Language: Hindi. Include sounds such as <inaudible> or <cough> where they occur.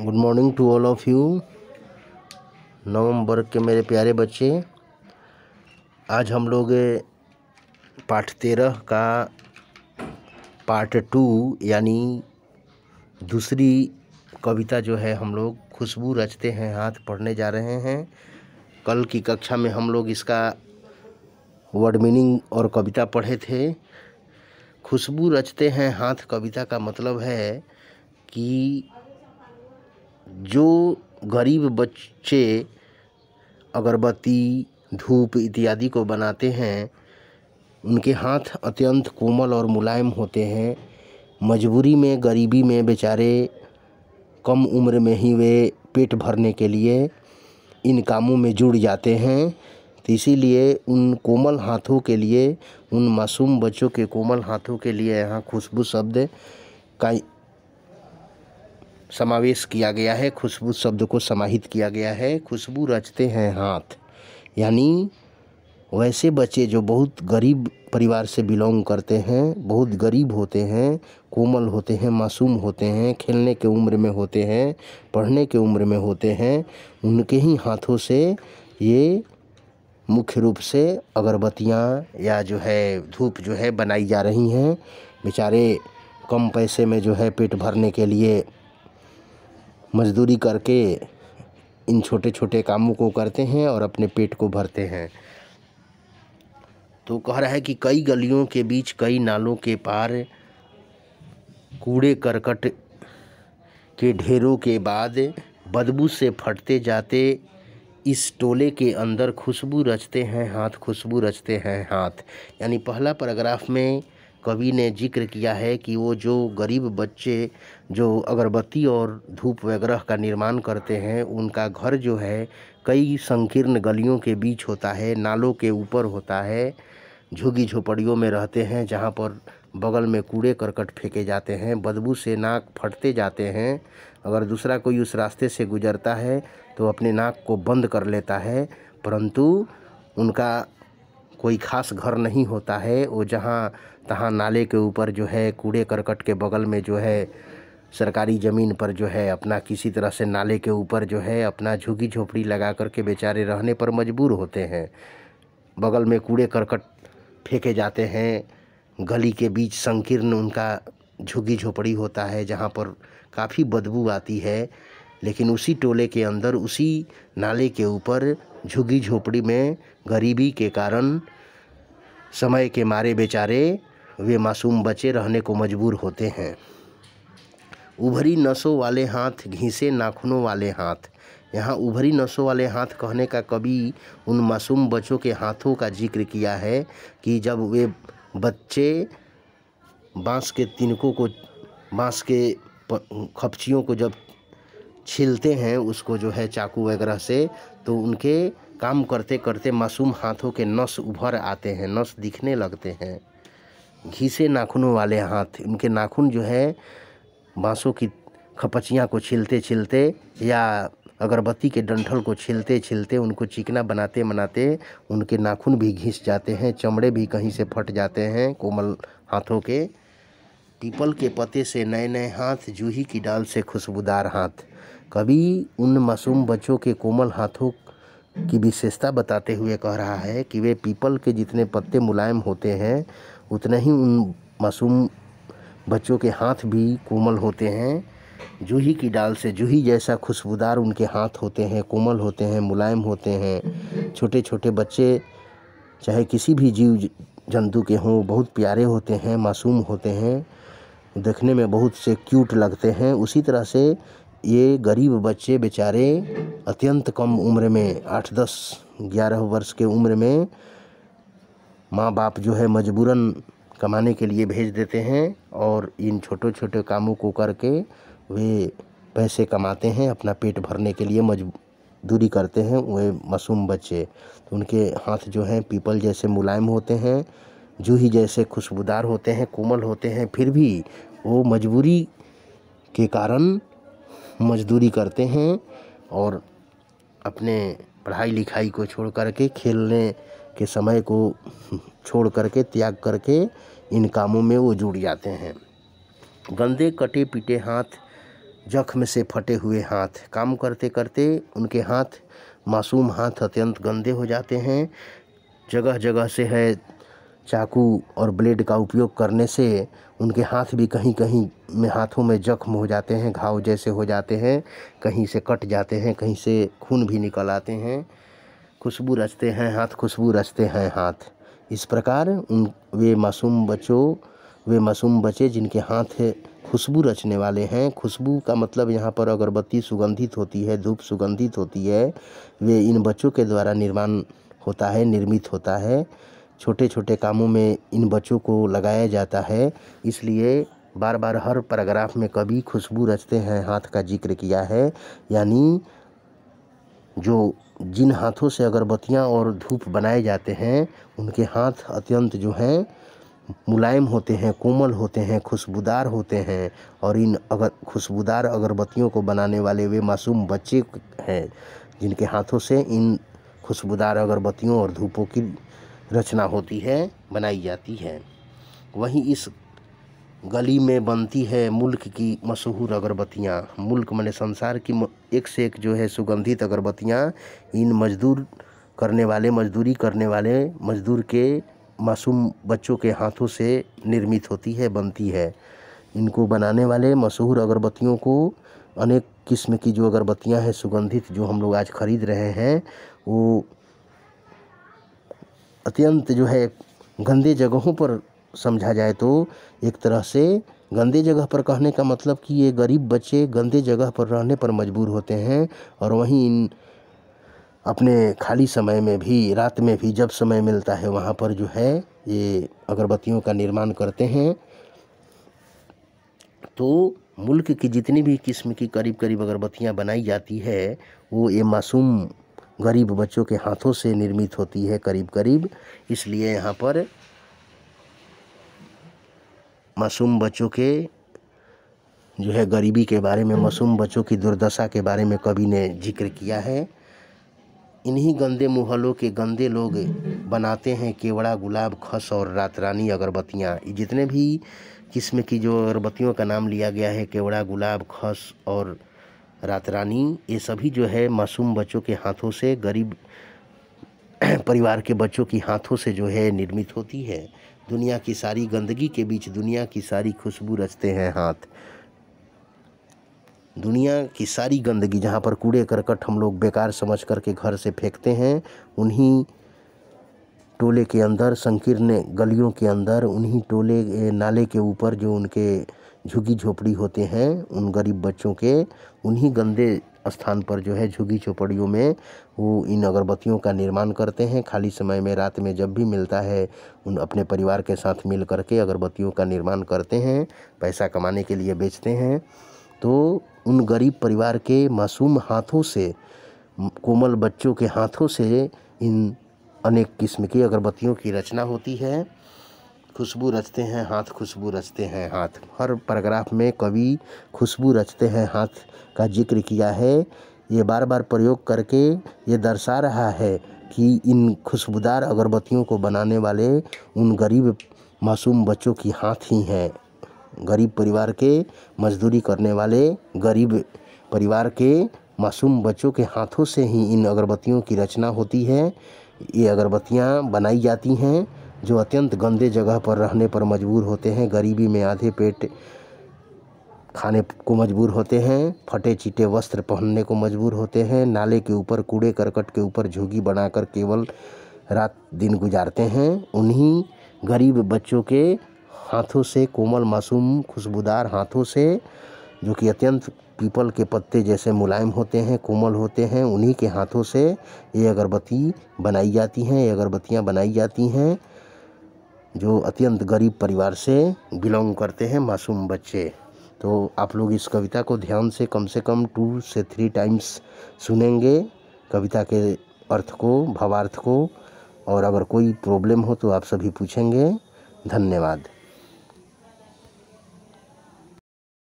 good morning to all of you नवंबर के मेरे प्यारे बच्चे आज हम लोग पाठ तेरह का पार्ट टू यानी दूसरी कविता जो है हम लोग खुशबू रचते हैं हाथ पढ़ने जा रहे हैं कल की कक्षा में हम लोग इसका वर्ड मीनिंग और कविता पढ़े थे खुशबू रचते हैं हाथ कविता का मतलब है कि जो गरीब बच्चे अगरबत्ती धूप इत्यादि को बनाते हैं उनके हाथ अत्यंत कोमल और मुलायम होते हैं मजबूरी में गरीबी में बेचारे कम उम्र में ही वे पेट भरने के लिए इन कामों में जुड़ जाते हैं तो इसीलिए उन कोमल हाथों के लिए उन मासूम बच्चों के कोमल हाथों के लिए यहाँ खुशबू शब्द का समावेश किया गया है खुशबू शब्द को समाहित किया गया है खुशबू रचते हैं हाथ यानी वैसे बच्चे जो बहुत गरीब परिवार से बिलोंग करते हैं बहुत गरीब होते हैं कोमल होते हैं मासूम होते हैं खेलने के उम्र में होते हैं पढ़ने के उम्र में होते हैं उनके ही हाथों से ये मुख्य रूप से अगरबत्तियाँ या जो है धूप जो है बनाई जा रही हैं बेचारे कम पैसे में जो है पेट भरने के लिए मज़दूरी करके इन छोटे छोटे कामों को करते हैं और अपने पेट को भरते हैं तो कह रहा है कि कई गलियों के बीच कई नालों के पार कूड़े करकट के ढेरों के बाद बदबू से फटते जाते इस टोले के अंदर खुशबू रचते हैं हाथ खुशबू रचते हैं हाथ यानी पहला पैराग्राफ में कवि ने जिक्र किया है कि वो जो गरीब बच्चे जो अगरबत्ती और धूप वगैरह का निर्माण करते हैं उनका घर जो है कई संकीर्ण गलियों के बीच होता है नालों के ऊपर होता है झुगी झोपड़ियों में रहते हैं जहाँ पर बगल में कूड़े करकट फेंके जाते हैं बदबू से नाक फटते जाते हैं अगर दूसरा कोई उस रास्ते से गुजरता है तो अपने नाक को बंद कर लेता है परंतु उनका कोई ख़ास घर नहीं होता है वो जहाँ तहाँ नाले के ऊपर जो है कूड़े करकट के बगल में जो है सरकारी ज़मीन पर जो है अपना किसी तरह से नाले के ऊपर जो है अपना झुग्गी झोपड़ी लगा कर के बेचारे रहने पर मजबूर होते हैं बगल में कूड़े करकट फेंके जाते हैं गली के बीच संकीर्ण उनका झुग्गी झोपड़ी होता है जहाँ पर काफ़ी बदबू आती है लेकिन उसी टोले के अंदर उसी नाले के ऊपर झुग्गी झोपड़ी में गरीबी के कारण समय के मारे बेचारे वे मासूम बचे रहने को मजबूर होते हैं उभरी नसों वाले हाथ घिसे नाखूनों वाले हाथ यहाँ उभरी नसों वाले हाथ कहने का कवि उन मासूम बच्चों के हाथों का जिक्र किया है कि जब वे बच्चे बांस के तिनकों को बांस के खपचियों को जब छीलते हैं उसको जो है चाकू वगैरह से तो उनके काम करते करते मासूम हाथों के नस उभर आते हैं नस दिखने लगते हैं घिसे नाखूनों वाले हाथ उनके नाखून जो है बाँसों की खपचियाँ को छीलते छीलते या अगरबत्ती के डंठल को छिलते छिलते उनको चिकना बनाते बनाते उनके नाखून भी घिस जाते हैं चमड़े भी कहीं से फट जाते हैं कोमल हाथों के पीपल के पत्ते से नए नए हाथ जूही की डाल से खुशबूदार हाथ कभी उन मासूम बच्चों के कोमल हाथों की विशेषता बताते हुए कह रहा है कि वे पीपल के जितने पत्ते मुलायम होते हैं उतने ही उन मासूम बच्चों के हाथ भी कोमल होते हैं जूही की डाल से जूही जैसा खुशबूदार उनके हाथ होते हैं कोमल होते हैं मुलायम होते हैं छोटे छोटे बच्चे चाहे किसी भी जीव जंतु के हों बहुत प्यारे होते हैं मासूम होते हैं देखने में बहुत से क्यूट लगते हैं उसी तरह से ये गरीब बच्चे बेचारे अत्यंत कम उम्र में आठ दस ग्यारह वर्ष के उम्र में माँ बाप जो है मजबूरन कमाने के लिए भेज देते हैं और इन छोटे छोटे कामों को करके वे पैसे कमाते हैं अपना पेट भरने के लिए मजदूरी करते हैं वे मासूम बच्चे तो उनके हाथ जो हैं पीपल जैसे मुलायम होते हैं जूही जैसे खुशबूदार होते हैं कोमल होते हैं फिर भी वो मजबूरी के कारण मज़दूरी करते हैं और अपने पढ़ाई लिखाई को छोड़ करके खेलने के समय को छोड़ करके त्याग करके इन कामों में वो जुड़ जाते हैं गंदे कटे पीटे हाथ जख्म से फटे हुए हाथ काम करते करते उनके हाथ मासूम हाथ अत्यंत गंदे हो जाते हैं जगह जगह से है चाकू और ब्लेड का उपयोग करने से उनके हाथ भी कहीं कहीं में हाथों में जख्म हो जाते हैं घाव जैसे हो जाते हैं कहीं से कट जाते हैं कहीं से खून भी निकल आते हैं खुशबू रचते हैं हाथ खुशबू रचते हैं हाथ इस प्रकार उन वे मासूम बच्चों वे मासूम बच्चे जिनके हाथ खुशबू रचने वाले हैं खुशबू का मतलब यहाँ पर अगरबत्ती सुगंधित होती है धूप सुगंधित होती है वे इन बच्चों के द्वारा निर्माण होता है निर्मित होता है छोटे छोटे कामों में इन बच्चों को लगाया जाता है इसलिए बार बार हर पैराग्राफ में कवि खुशबू रचते हैं हाथ का जिक्र किया है यानी जो जिन हाथों से अगरबत्तियाँ और धूप बनाए जाते हैं उनके हाथ अत्यंत जो हैं मुलायम होते हैं कोमल होते हैं खुशबूदार होते हैं और इन अगर खुशबूदार अगरबत्तियों को बनाने वाले वे मासूम बच्चे हैं जिनके हाथों से इन खुशबूदार अगरबत्तियों और धूपों की रचना होती है बनाई जाती है वहीं इस गली में बनती है मुल्क की मशहूर अगरबत्तियाँ मुल्क मैंने संसार की एक से एक जो है सुगंधित अगरबत्तियाँ इन मजदूर करने वाले मजदूरी करने वाले मजदूर के मासूम बच्चों के हाथों से निर्मित होती है बनती है इनको बनाने वाले मशहूर अगरबत्तियों को अनेक किस्म की जो अगरबत्तियाँ हैं सुगंधित जो हम लोग आज ख़रीद रहे हैं वो अत्यंत जो है गंदे जगहों पर समझा जाए तो एक तरह से गंदे जगह पर कहने का मतलब कि ये गरीब बच्चे गंदे जगह पर रहने पर मजबूर होते हैं और वहीं इन अपने खाली समय में भी रात में भी जब समय मिलता है वहाँ पर जो है ये अगरबत्तियों का निर्माण करते हैं तो मुल्क की जितनी भी किस्म की करीब करीब अगरबत्तियाँ बनाई जाती है वो ये मासूम गरीब बच्चों के हाथों से निर्मित होती है करीब करीब इसलिए यहाँ पर मासूम बच्चों के जो है गरीबी के बारे में मासूम बच्चों की दुर्दशा के बारे में कवि ने जिक्र किया है इन्हीं गंदे मुहल्लों के गंदे लोग बनाते हैं केवड़ा गुलाब खस और रात रानी अगरबत्तियाँ जितने भी किस्म की जो अगरबत्तियों का नाम लिया गया है केवड़ा गुलाब खस और रात रानी ये सभी जो है मासूम बच्चों के हाथों से गरीब <clears throat> परिवार के बच्चों की हाथों से जो है निर्मित होती है दुनिया की सारी गंदगी के बीच दुनिया की सारी खुशबू रचते हैं हाथ दुनिया की सारी गंदगी जहाँ पर कूड़े करकट हम लोग बेकार समझ करके घर से फेंकते हैं उन्हीं टोले के अंदर संकीर्ण गलियों के अंदर उन्हीं टोले नाले के ऊपर जो उनके झुग्गी झोपड़ी होते हैं उन गरीब बच्चों के उन्हीं गंदे स्थान पर जो है झुग्गी झोपड़ियों में वो इन अगरबत्तियों का निर्माण करते हैं खाली समय में रात में जब भी मिलता है उन अपने परिवार के साथ मिल करके अगरबत्तियों का निर्माण करते हैं पैसा कमाने के लिए बेचते हैं तो उन गरीब परिवार के मासूम हाथों से कोमल बच्चों के हाथों से इन अनेक किस्म की अगरबत्तियों की रचना होती है खुशबू रचते हैं हाथ खुशबू रचते हैं हाथ हर पैराग्राफ में कवि खुशबू रचते हैं हाथ का जिक्र किया है ये बार बार प्रयोग करके ये दर्शा रहा है कि इन खुशबूदार अगरबत्तियों को बनाने वाले उन गरीब मासूम बच्चों की हाथ ही हैं गरीब परिवार के मजदूरी करने वाले गरीब परिवार के मासूम बच्चों के हाथों से ही इन अगरबत्तियों की रचना होती है ये अगरबत्तियाँ बनाई जाती हैं जो अत्यंत गंदे जगह पर रहने पर मजबूर होते हैं गरीबी में आधे पेट खाने को मजबूर होते हैं फटे चीटे वस्त्र पहनने को मजबूर होते हैं नाले के ऊपर कूड़े करकट के ऊपर झुग्गी बनाकर केवल रात दिन गुजारते हैं उन्हीं गरीब बच्चों के हाथों से कोमल मासूम खुशबूदार हाथों से जो कि अत्यंत पीपल के पत्ते जैसे मुलायम होते हैं कोमल होते हैं उन्हीं के हाथों से ये अगरबत्ती बनाई जाती हैं ये अगरबत्तियाँ बनाई जाती हैं जो अत्यंत गरीब परिवार से बिलोंग करते हैं मासूम बच्चे तो आप लोग इस कविता को ध्यान से कम से कम टू से थ्री टाइम्स सुनेंगे कविता के अर्थ को भावार्थ को और अगर कोई प्रॉब्लम हो तो आप सभी पूछेंगे धन्यवाद